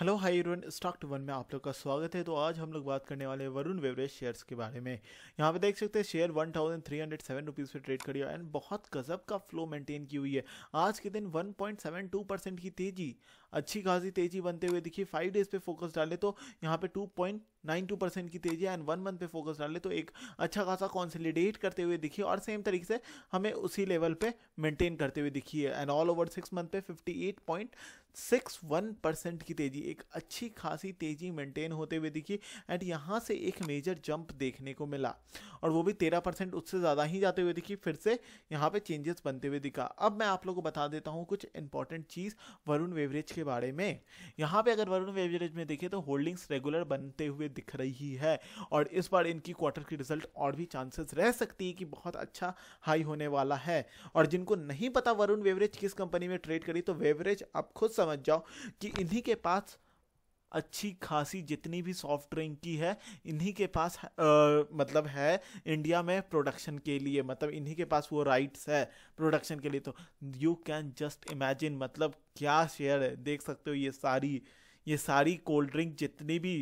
hello hi even stock two one में आप लोग का स्वागत है तो आज हम लोग बात करने वाले हैं वरुण वेवरेज शेयर्स के बारे में यहाँ पे देख सकते हैं share one thousand three hundred seven rupees पर ट्रेड करी एंड बहुत गजब का फ्लो मेंटेन की हुई है आज के दिन one point seven two percent की तेजी अच्छी खासी तेजी बनते हुए दिखी फाइव डेज पे फोकस डाले तो यहाँ पे two point nine two percent की तेजी एंड वन मंथ पे फोकस डाले तो एक अच्छा खासा कॉन्सिलिडेट करते हुए दिखी और सेम तरीके से हमें उसी लेवल पे मेंटेन करते हुए दिखी है and all over six month पे fifty eight point six one percent की तेजी एक अच्छी खासी तेजी मेंटेन होते हुए दिखी एंड यहाँ से एक मेजर जंप देखने को मिला और वो भी तेरह परसेंट उससे ज़्यादा ही जाते हुए दिखी फिर से यहाँ पे चेंजेस बनते हुए दिखा अब मैं आप लोगों को बता देता हूँ कुछ इंपॉर्टेंट चीज़ वरुण वेवरेज के बारे में यहाँ पे अगर वरुण एवरेज में देखें तो होल्डिंग्स रेगुलर बनते हुए दिख रही है और इस बार इनकी क्वार्टर की रिजल्ट और भी चांसेस रह सकती है कि बहुत अच्छा हाई होने वाला है और जिनको नहीं पता वरुण वेवरेज किस कंपनी में ट्रेड करी तो वेवरेज आप खुद समझ जाओ कि इन्हीं के पास अच्छी खासी जितनी भी सॉफ्ट ड्रिंक की है इन्हीं के पास आ, मतलब है इंडिया में प्रोडक्शन के लिए मतलब इन्हीं के पास वो राइट्स है प्रोडक्शन के लिए तो यू कैन जस्ट इमेजिन मतलब क्या शेयर है देख सकते हो ये सारी ये सारी कोल्ड ड्रिंक जितनी भी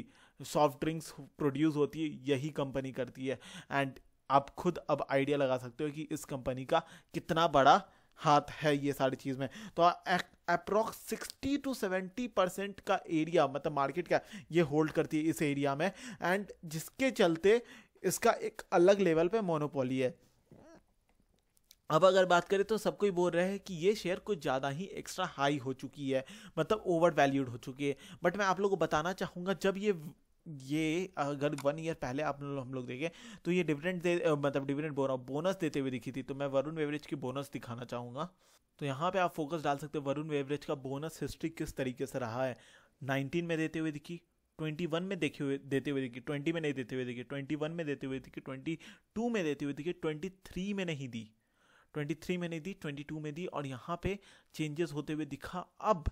सॉफ्ट ड्रिंक्स प्रोड्यूस होती है यही कंपनी करती है एंड आप खुद अब आइडिया लगा सकते हो कि इस कंपनी का कितना बड़ा हाथ है ये सारी चीज़ में तो एक्ट अप्रॉक्स 60 टू 70 परसेंट का एरिया मतलब मार्केट का ये होल्ड करती है इस एरिया में एंड जिसके चलते इसका एक अलग लेवल पे मोनोपोली है अब अगर बात करें तो सब कोई बोल रहे हैं कि ये शेयर कुछ ज़्यादा ही एक्स्ट्रा हाई हो चुकी है मतलब ओवर वैल्यूड हो चुकी है बट मैं आप लोगों को बताना चाहूँगा जब ये ये अगर वन ईयर पहले आप हम लोग देखें तो ये डिविडेंड दे मतलब डिविडेंड बोरा बोनस देते हुए दिखी थी तो मैं वरुण वेवरेज की बोनस दिखाना चाहूँगा तो यहाँ पे आप फोकस डाल सकते हो वरुण वेवरेज का बोनस हिस्ट्री किस तरीके से रहा है नाइनटीन में देते हुए दिखी ट्वेंटी वन में देखे हुए देते हुए दिखी ट्वेंटी में नहीं देते हुए दिखी ट्वेंटी वन में देते हुए दिखी ट्वेंटी टू में देते हुए दिखी ट्वेंटी थ्री में नहीं दी ट्वेंटी थ्री में नहीं दी ट्वेंटी टू में दी और यहाँ पे चेंजेस होते हुए दिखा अब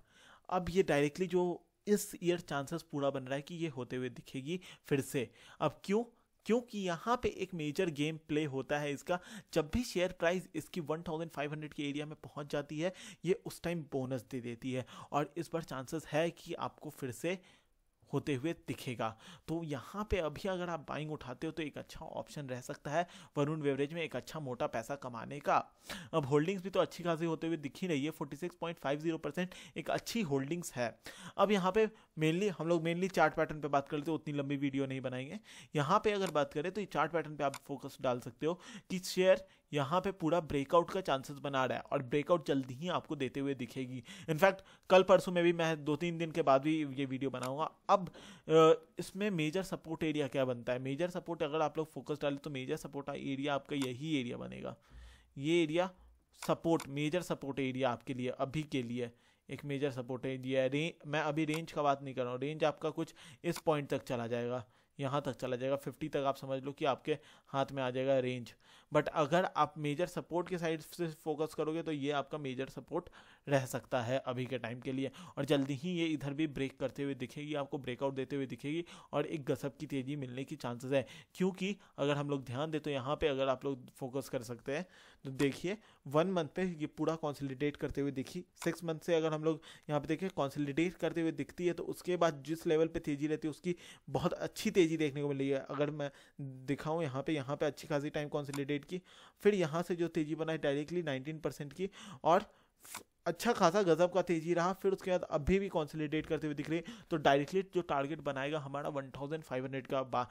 अब ये डायरेक्टली जो इस ईयर चांसेस पूरा बन रहा है कि ये होते हुए दिखेगी फिर से अब क्यों क्योंकि यहाँ पे एक मेजर गेम प्ले होता है इसका जब भी शेयर प्राइस इसकी 1500 के एरिया में पहुँच जाती है ये उस टाइम बोनस दे देती है और इस बार चांसेस है कि आपको फिर से होते हुए दिखेगा तो यहाँ पे अभी अगर आप बाइंग उठाते हो तो एक अच्छा ऑप्शन रह सकता है वरुण वेवरेज में एक अच्छा मोटा पैसा कमाने का अब होल्डिंग्स भी तो अच्छी खासी होते हुए दिखी रही है फोर्टी एक अच्छी होल्डिंग्स है अब यहाँ पे मेनली हम लोग मेनली चार्ट पैटर्न पे बात करते हो उतनी लंबी वीडियो नहीं बनाएंगे यहाँ पे अगर बात करें तो चार्ट पैटर्न पे आप फोकस डाल सकते हो कि शेयर यहाँ पे पूरा ब्रेकआउट का चांसेस बना रहा है और ब्रेकआउट जल्दी ही आपको देते हुए दिखेगी इनफैक्ट कल परसों में भी मैं दो तीन दिन के बाद भी ये वीडियो बनाऊंगा अब इसमें मेजर सपोर्ट एरिया क्या बनता है मेजर सपोर्ट अगर आप लोग फोकस डाले तो मेजर सपोर्ट एरिया आपका यही एरिया बनेगा ये area support major support area आपके लिए अभी के लिए एक मेजर सपोर्ट एरिया है रे, मैं अभी रेंज का बात नहीं कर रहा हूँ रेंज आपका कुछ इस पॉइंट तक चला जाएगा यहाँ तक चला जाएगा फिफ्टी तक आप समझ लो कि आपके हाथ में आ जाएगा रेंज बट अगर आप मेजर सपोर्ट के साइड से फोकस करोगे तो ये आपका मेजर सपोर्ट रह सकता है अभी के टाइम के लिए और जल्दी ही ये इधर भी ब्रेक करते हुए दिखेगी आपको ब्रेकआउट देते हुए दिखेगी और एक गसब की तेज़ी मिलने की चांसेस है क्योंकि अगर हम लोग ध्यान दें तो यहाँ पर अगर आप लोग फोकस कर सकते हैं तो देखिए वन मंथ पे ये पूरा कॉन्सिलिडेट करते हुए दिखी सिक्स मंथ से अगर हम लोग यहाँ पे देखें कॉन्सिलिडेट करते हुए दिखती है तो उसके बाद जिस लेवल पे तेज़ी रहती है उसकी बहुत अच्छी तेज़ी देखने को मिली है अगर मैं दिखाऊँ यहाँ पे यहाँ पे अच्छी खासी टाइम कॉन्सलीडेट एट की फिर यहाँ से जो तेज़ी बनाई डायरेक्टली नाइनटीन परसेंट की और अच्छा खासा गजब का तेजी रहा फिर उसके बाद अभी भी कॉन्सोलिडेट करते हुए दिख रही तो डायरेक्टली जो टारगेट बनाएगा हमारा 1500 का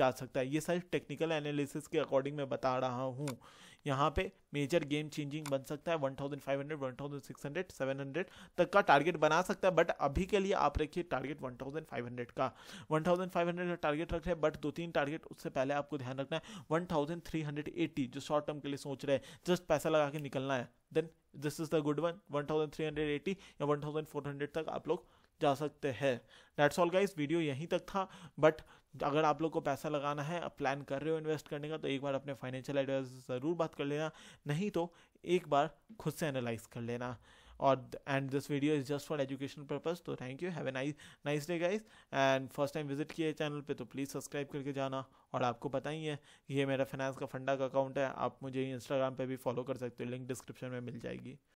जा सकता है ये सारी टेक्निकल एनालिसिस के अकॉर्डिंग मैं बता रहा हूँ यहाँ पे मेजर गेम चेंजिंग बन सकता है 1500, 1600, 700 तक का टारगेट बना सकता है बट अभी के लिए आप रखिए टारगेट 1500 का 1500 का टारगेट रख रहे हैं बट दो तीन टारगेट उससे पहले आपको ध्यान रखना है 1380 जो शॉर्ट टर्म के लिए सोच रहे हैं जस्ट पैसा लगा के निकलना है then this is the good one one या वन तक आप लोग जा सकते हैं डेट्स ऑल गाइज वीडियो यहीं तक था बट अगर आप लोग को पैसा लगाना है आप प्लान कर रहे हो इन्वेस्ट करने का तो एक बार अपने फाइनेंशियल एडवाइजर से ज़रूर बात कर लेना नहीं तो एक बार खुद से एनालाइज कर लेना और and this video is just for education purpose तो thank you have a nice nice day guys and first time visit किए चैनल पे तो प्लीज़ सब्सक्राइब करके जाना और आपको पता ही है ये मेरा फाइनेंस का फंडा का अकाउंट है आप मुझे इंस्टाग्राम पे भी फॉलो कर सकते हो लिंक डिस्क्रिप्शन में मिल जाएगी